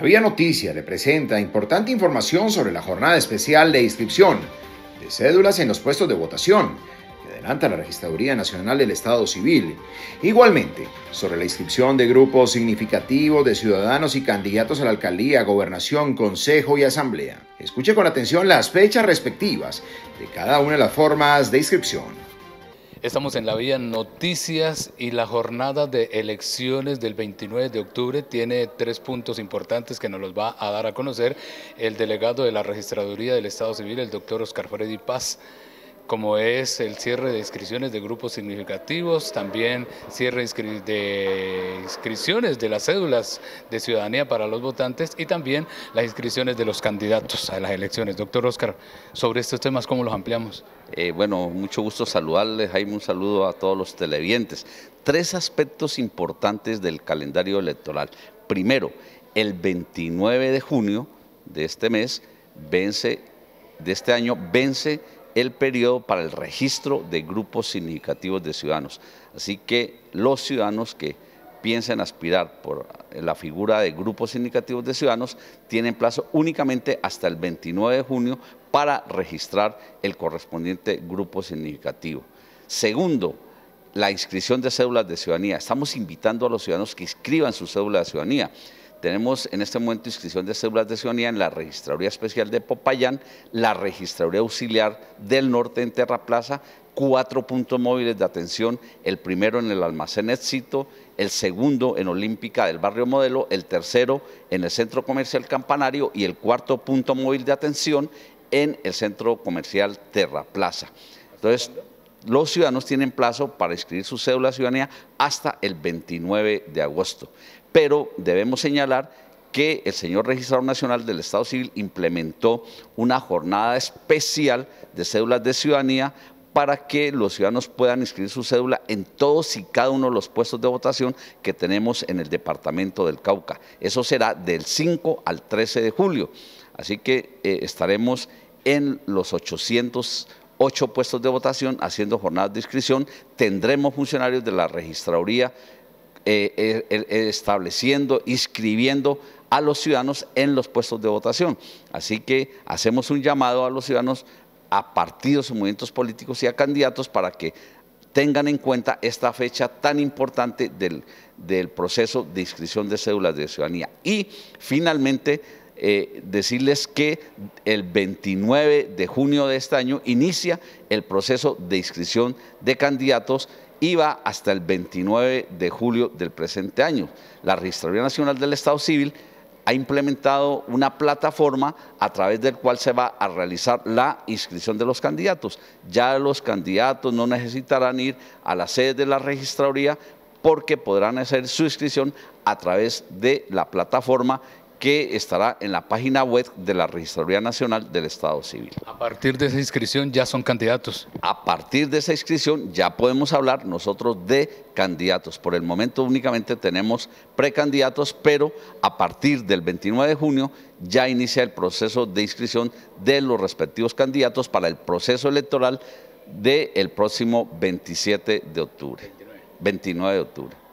La Vía Noticia le presenta importante información sobre la jornada especial de inscripción de cédulas en los puestos de votación que adelanta la Registraduría Nacional del Estado Civil. Igualmente, sobre la inscripción de grupos significativos de ciudadanos y candidatos a la alcaldía, gobernación, consejo y asamblea. Escuche con atención las fechas respectivas de cada una de las formas de inscripción. Estamos en la vía Noticias y la jornada de elecciones del 29 de octubre tiene tres puntos importantes que nos los va a dar a conocer el delegado de la Registraduría del Estado Civil, el doctor Oscar Freddy Paz como es el cierre de inscripciones de grupos significativos, también cierre de inscripciones de las cédulas de ciudadanía para los votantes y también las inscripciones de los candidatos a las elecciones. Doctor Oscar, sobre estos temas, ¿cómo los ampliamos? Eh, bueno, mucho gusto saludarles, Jaime, un saludo a todos los televidentes. Tres aspectos importantes del calendario electoral. Primero, el 29 de junio de este mes, vence, de este año, vence el periodo para el registro de grupos significativos de ciudadanos. Así que los ciudadanos que piensen aspirar por la figura de grupos significativos de ciudadanos tienen plazo únicamente hasta el 29 de junio para registrar el correspondiente grupo significativo. Segundo, la inscripción de cédulas de ciudadanía. Estamos invitando a los ciudadanos que inscriban su cédula de ciudadanía. Tenemos en este momento inscripción de cédulas de ciudadanía en la Registraduría Especial de Popayán, la Registraduría Auxiliar del Norte en Terra Plaza, cuatro puntos móviles de atención, el primero en el almacén Éxito, el segundo en Olímpica del Barrio Modelo, el tercero en el Centro Comercial Campanario y el cuarto punto móvil de atención en el Centro Comercial Terra Plaza. Entonces, los ciudadanos tienen plazo para inscribir su cédula de ciudadanía hasta el 29 de agosto. Pero debemos señalar que el señor registrador nacional del Estado Civil implementó una jornada especial de cédulas de ciudadanía para que los ciudadanos puedan inscribir su cédula en todos y cada uno de los puestos de votación que tenemos en el departamento del Cauca. Eso será del 5 al 13 de julio. Así que eh, estaremos en los 800 ocho puestos de votación haciendo jornadas de inscripción. Tendremos funcionarios de la registraduría eh, eh, eh, estableciendo, inscribiendo a los ciudadanos en los puestos de votación. Así que hacemos un llamado a los ciudadanos, a partidos, movimientos políticos y a candidatos para que tengan en cuenta esta fecha tan importante del, del proceso de inscripción de cédulas de ciudadanía. Y finalmente eh, decirles que el 29 de junio de este año inicia el proceso de inscripción de candidatos y va hasta el 29 de julio del presente año. La Registraduría Nacional del Estado Civil ha implementado una plataforma a través del cual se va a realizar la inscripción de los candidatos. Ya los candidatos no necesitarán ir a la sede de la registraduría porque podrán hacer su inscripción a través de la plataforma que estará en la página web de la Registraduría Nacional del Estado Civil. A partir de esa inscripción ya son candidatos. A partir de esa inscripción ya podemos hablar nosotros de candidatos. Por el momento únicamente tenemos precandidatos, pero a partir del 29 de junio ya inicia el proceso de inscripción de los respectivos candidatos para el proceso electoral del próximo 27 de octubre. 29 de octubre.